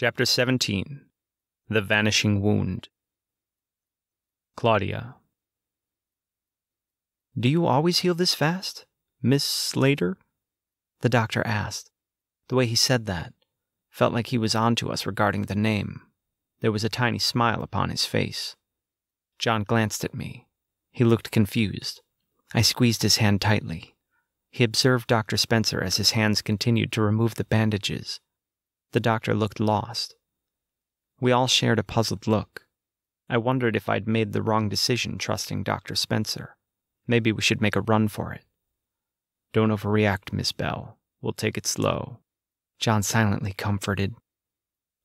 Chapter 17 The Vanishing Wound. Claudia. Do you always heal this fast, Miss Slater? The doctor asked. The way he said that felt like he was on to us regarding the name. There was a tiny smile upon his face. John glanced at me. He looked confused. I squeezed his hand tightly. He observed Dr. Spencer as his hands continued to remove the bandages the doctor looked lost. We all shared a puzzled look. I wondered if I'd made the wrong decision trusting Dr. Spencer. Maybe we should make a run for it. Don't overreact, Miss Bell. We'll take it slow. John silently comforted.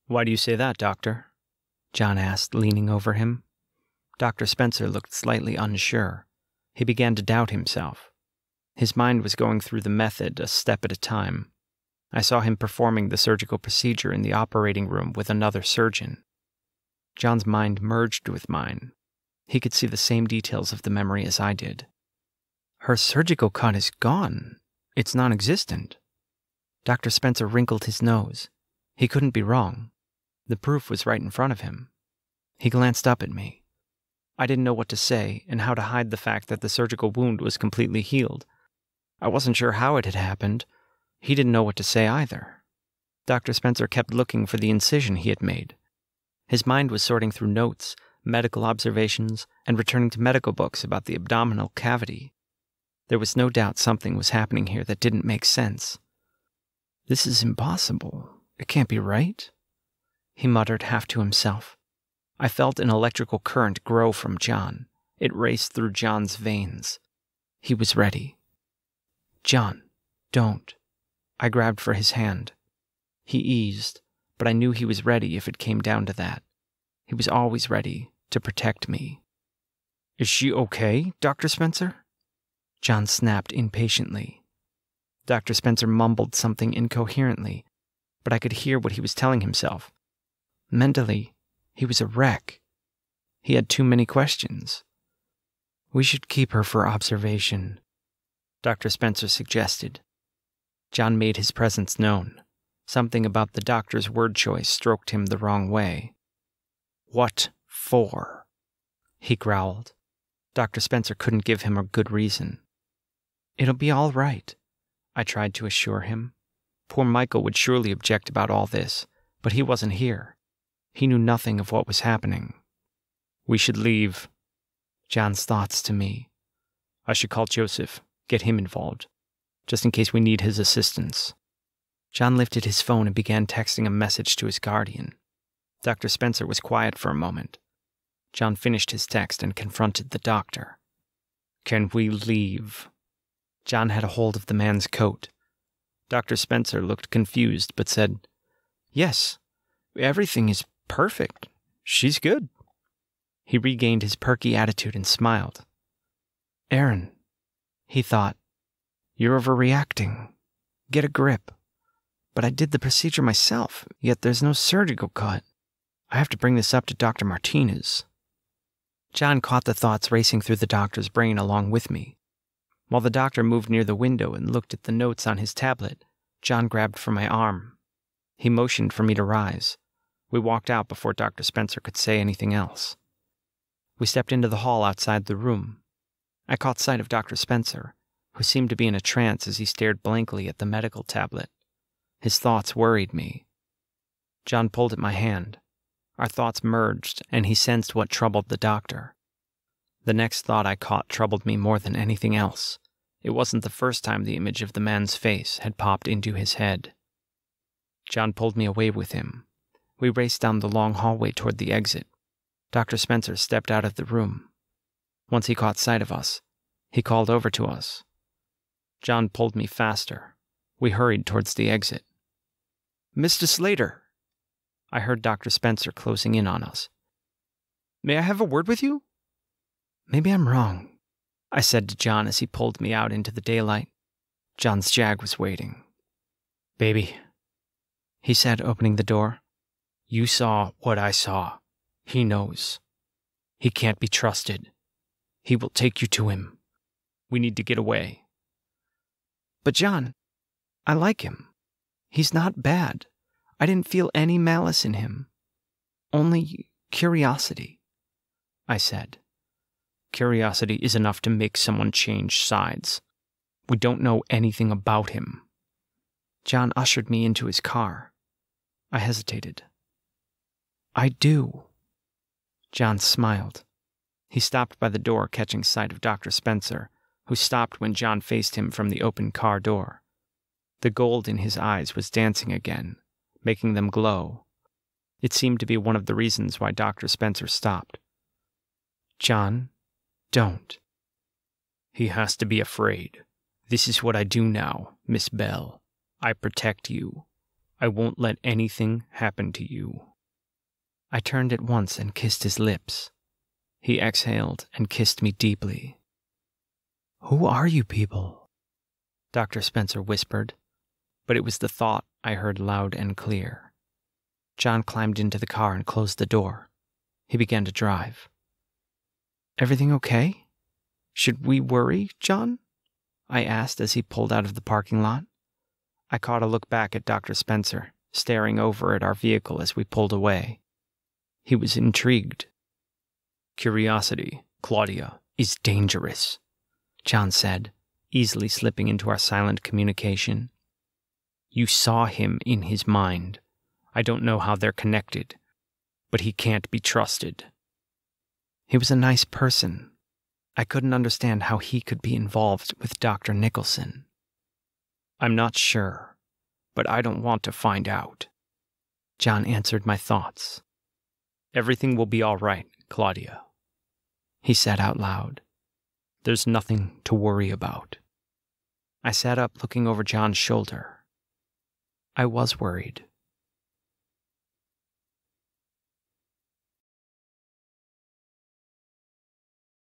Why do you say that, Doctor? John asked, leaning over him. Dr. Spencer looked slightly unsure. He began to doubt himself. His mind was going through the method a step at a time, I saw him performing the surgical procedure in the operating room with another surgeon. John's mind merged with mine. He could see the same details of the memory as I did. Her surgical cut is gone. It's non existent. Dr. Spencer wrinkled his nose. He couldn't be wrong. The proof was right in front of him. He glanced up at me. I didn't know what to say and how to hide the fact that the surgical wound was completely healed. I wasn't sure how it had happened he didn't know what to say either. Dr. Spencer kept looking for the incision he had made. His mind was sorting through notes, medical observations, and returning to medical books about the abdominal cavity. There was no doubt something was happening here that didn't make sense. This is impossible. It can't be right, he muttered half to himself. I felt an electrical current grow from John. It raced through John's veins. He was ready. John, don't. I grabbed for his hand. He eased, but I knew he was ready if it came down to that. He was always ready to protect me. Is she okay, Dr. Spencer? John snapped impatiently. Dr. Spencer mumbled something incoherently, but I could hear what he was telling himself. Mentally, he was a wreck. He had too many questions. We should keep her for observation, Dr. Spencer suggested. John made his presence known. Something about the doctor's word choice stroked him the wrong way. What for? He growled. Dr. Spencer couldn't give him a good reason. It'll be all right, I tried to assure him. Poor Michael would surely object about all this, but he wasn't here. He knew nothing of what was happening. We should leave. John's thoughts to me. I should call Joseph, get him involved just in case we need his assistance. John lifted his phone and began texting a message to his guardian. Dr. Spencer was quiet for a moment. John finished his text and confronted the doctor. Can we leave? John had a hold of the man's coat. Dr. Spencer looked confused but said, Yes, everything is perfect. She's good. He regained his perky attitude and smiled. Aaron, he thought, you're overreacting. Get a grip. But I did the procedure myself, yet there's no surgical cut. I have to bring this up to Dr. Martinez. John caught the thoughts racing through the doctor's brain along with me. While the doctor moved near the window and looked at the notes on his tablet, John grabbed for my arm. He motioned for me to rise. We walked out before Dr. Spencer could say anything else. We stepped into the hall outside the room. I caught sight of Dr. Spencer who seemed to be in a trance as he stared blankly at the medical tablet. His thoughts worried me. John pulled at my hand. Our thoughts merged, and he sensed what troubled the doctor. The next thought I caught troubled me more than anything else. It wasn't the first time the image of the man's face had popped into his head. John pulled me away with him. We raced down the long hallway toward the exit. Dr. Spencer stepped out of the room. Once he caught sight of us, he called over to us. John pulled me faster. We hurried towards the exit. Mr. Slater! I heard Dr. Spencer closing in on us. May I have a word with you? Maybe I'm wrong, I said to John as he pulled me out into the daylight. John's jag was waiting. Baby, he said, opening the door. You saw what I saw. He knows. He can't be trusted. He will take you to him. We need to get away. But John, I like him. He's not bad. I didn't feel any malice in him. Only curiosity, I said. Curiosity is enough to make someone change sides. We don't know anything about him. John ushered me into his car. I hesitated. I do. John smiled. He stopped by the door, catching sight of Dr. Spencer, who stopped when John faced him from the open car door. The gold in his eyes was dancing again, making them glow. It seemed to be one of the reasons why Dr. Spencer stopped. John, don't. He has to be afraid. This is what I do now, Miss Bell. I protect you. I won't let anything happen to you. I turned at once and kissed his lips. He exhaled and kissed me deeply. Who are you people? Dr. Spencer whispered, but it was the thought I heard loud and clear. John climbed into the car and closed the door. He began to drive. Everything okay? Should we worry, John? I asked as he pulled out of the parking lot. I caught a look back at Dr. Spencer, staring over at our vehicle as we pulled away. He was intrigued. Curiosity, Claudia, is dangerous, John said, easily slipping into our silent communication. You saw him in his mind. I don't know how they're connected, but he can't be trusted. He was a nice person. I couldn't understand how he could be involved with Dr. Nicholson. I'm not sure, but I don't want to find out. John answered my thoughts. Everything will be all right, Claudia, he said out loud. There's nothing to worry about. I sat up looking over John's shoulder. I was worried.